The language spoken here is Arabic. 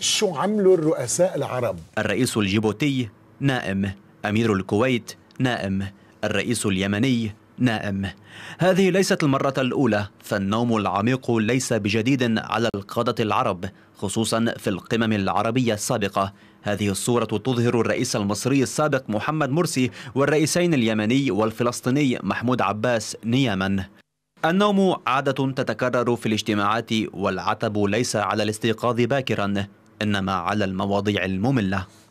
شو عملوا الرؤساء العرب الرئيس الجيبوتي نائم أمير الكويت نائم الرئيس اليمني نائم هذه ليست المرة الأولى فالنوم العميق ليس بجديد على القادة العرب خصوصا في القمم العربية السابقة هذه الصورة تظهر الرئيس المصري السابق محمد مرسي والرئيسين اليمني والفلسطيني محمود عباس نياما النوم عادة تتكرر في الاجتماعات والعتب ليس على الاستيقاظ باكرا إنما على المواضيع المملة